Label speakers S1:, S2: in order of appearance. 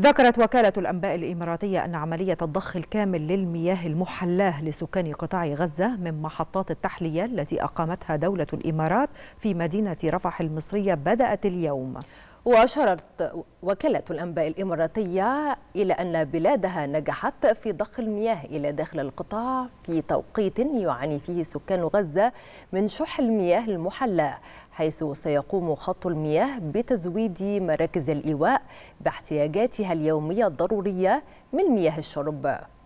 S1: ذكرت وكالة الأنباء الإماراتية أن عملية الضخ الكامل للمياه المحلاة لسكان قطاع غزة من محطات التحلية التي أقامتها دولة الإمارات في مدينة رفح المصرية بدأت اليوم
S2: وأشارت وكالة الأنباء الإماراتية إلى أن بلادها نجحت في ضخ المياه إلى داخل القطاع في توقيت يعاني فيه سكان غزة من شح المياه المحلاة حيث سيقوم خط المياه بتزويد مراكز الإيواء باحتياجاتها اليومية الضرورية من مياه الشرب